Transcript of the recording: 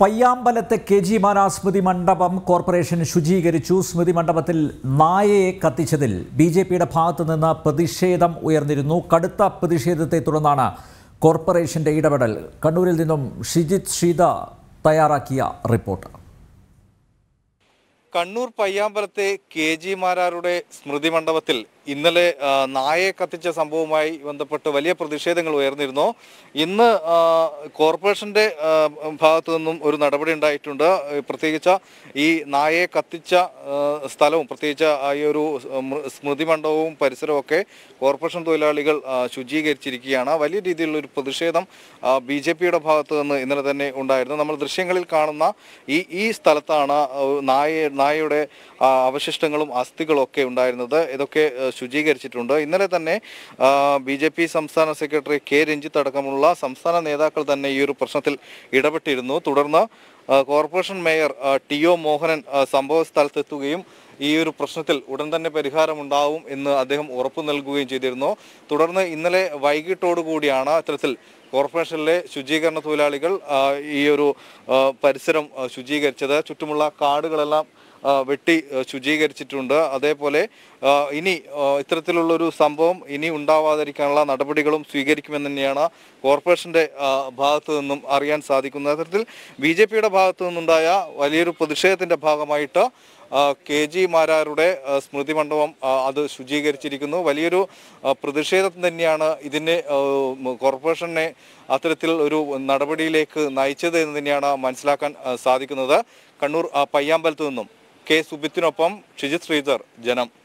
പയ്യാമ്പലത്തെ K G സ്മൃതി മണ്ഡപം corporation ശുചീകരിച്ചു സ്മൃതി മണ്ഡപത്തിൽ നായയെ കത്തിച്ചതിൽ ബി ജെ പിയുടെ ഭാഗത്തു നിന്ന് പ്രതിഷേധം ഉയർന്നിരുന്നു കടുത്ത പ്രതിഷേധത്തെ തുടർന്നാണ് കോർപ്പറേഷന്റെ ഇടപെടൽ കണ്ണൂരിൽ നിന്നും ഷിജിത് ഷീത തയ്യാറാക്കിയ റിപ്പോർട്ട് കണ്ണൂർ പയ്യാമ്പലത്തെ കെ ജി മാരാരുടെ സ്മൃതി മണ്ഡപത്തിൽ ഇന്നലെ നായയെ കത്തിച്ച സംഭവവുമായി ബന്ധപ്പെട്ട് വലിയ പ്രതിഷേധങ്ങൾ ഉയർന്നിരുന്നു ഇന്ന് കോർപ്പറേഷന്റെ ഭാഗത്തു നിന്നും ഒരു നടപടി ഉണ്ടായിട്ടുണ്ട് പ്രത്യേകിച്ച് ഈ നായയെ കത്തിച്ച സ്ഥലവും പ്രത്യേകിച്ച് ഈ ഒരു സ്മൃതി മണ്ഡപവും പരിസരവും ഒക്കെ കോർപ്പറേഷൻ തൊഴിലാളികൾ ശുചീകരിച്ചിരിക്കുകയാണ് വലിയ രീതിയിലുള്ള ഒരു പ്രതിഷേധം ബി ജെ പിയുടെ ഭാഗത്തു നിന്ന് ഇന്നലെ തന്നെ ഉണ്ടായിരുന്നു നമ്മൾ ദൃശ്യങ്ങളിൽ കാണുന്ന ഈ ഈ സ്ഥലത്താണ് നായ നായയുടെ അവശിഷ്ടങ്ങളും അസ്ഥികളും ഒക്കെ ഉണ്ടായിരുന്നത് ഇതൊക്കെ ശുചീകരിച്ചിട്ടുണ്ട് ഇന്നലെ തന്നെ ബി ജെ പി സംസ്ഥാന സെക്രട്ടറി കെ രഞ്ജിത്ത് അടക്കമുള്ള സംസ്ഥാന നേതാക്കൾ തന്നെ ഈ ഒരു പ്രശ്നത്തിൽ ഇടപെട്ടിരുന്നു തുടർന്ന് corporation mayor T O Mohanan സംഭവ സ്ഥലത്തെത്തുകയും ഈ ഒരു പ്രശ്നത്തിൽ ഉടൻ തന്നെ പരിഹാരമുണ്ടാവും എന്ന് അദ്ദേഹം ഉറപ്പു നൽകുകയും ചെയ്തിരുന്നു തുടർന്ന് ഇന്നലെ വൈകിട്ടോടുകൂടിയാണ് അത്തരത്തിൽ കോർപ്പറേഷനിലെ ശുചീകരണ തൊഴിലാളികൾ ഈ ഒരു പരിസരം ശുചീകരിച്ചത് ചുറ്റുമുള്ള കാടുകളെല്ലാം വെട്ടി ശുചീകരിച്ചിട്ടുണ്ട് അതേപോലെ ഇനി ഇത്തരത്തിലുള്ളൊരു സംഭവം ഇനി ഉണ്ടാവാതിരിക്കാനുള്ള നടപടികളും സ്വീകരിക്കുമെന്ന് തന്നെയാണ് കോർപ്പറേഷന്റെ ഭാഗത്തു നിന്നും അറിയാൻ സാധിക്കുന്നത് അത്തരത്തിൽ ബി ജെ പിയുടെ ഭാഗത്തു നിന്നുണ്ടായ വലിയൊരു പ്രതിഷേധത്തിന്റെ ഭാഗമായിട്ട് കെ ജി മാരാരുടെ സ്മൃതി മണ്ഡപം അത് ശുചീകരിച്ചിരിക്കുന്നു വലിയൊരു പ്രതിഷേധം തന്നെയാണ് ഇതിനെ കോർപ്പറേഷനെ അത്തരത്തിൽ ഒരു നടപടിയിലേക്ക് നയിച്ചത് എന്ന് തന്നെയാണ് മനസ്സിലാക്കാൻ സാധിക്കുന്നത് കണ്ണൂർ പയ്യാമ്പലത്തു നിന്നും കെ സുബിത്തിനൊപ്പം ഷിജിത് ശ്രീധർ ജനം